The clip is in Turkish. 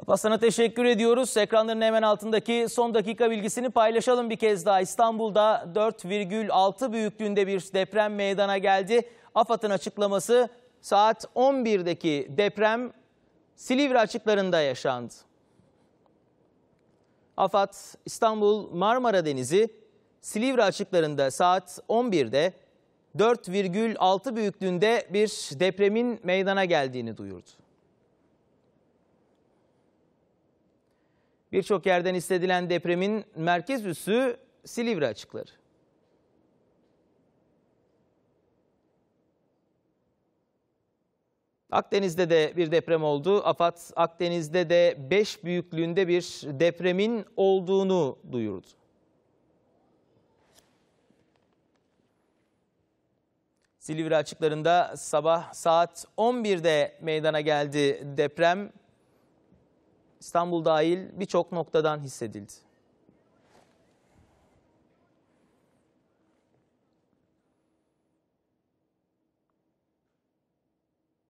Alparslan'a teşekkür ediyoruz. Ekranların hemen altındaki son dakika bilgisini paylaşalım bir kez daha. İstanbul'da 4,6 büyüklüğünde bir deprem meydana geldi. AFAD'ın açıklaması saat 11'deki deprem Silivri açıklarında yaşandı. AFAD İstanbul Marmara Denizi Silivri açıklarında saat 11'de 4,6 büyüklüğünde bir depremin meydana geldiğini duyurdu. Birçok yerden hissedilen depremin merkez üssü Silivri açıkları. Akdeniz'de de bir deprem oldu. AFAD Akdeniz'de de 5 büyüklüğünde bir depremin olduğunu duyurdu. Silivri açıklarında sabah saat 11'de meydana geldi deprem. İstanbul dahil birçok noktadan hissedildi.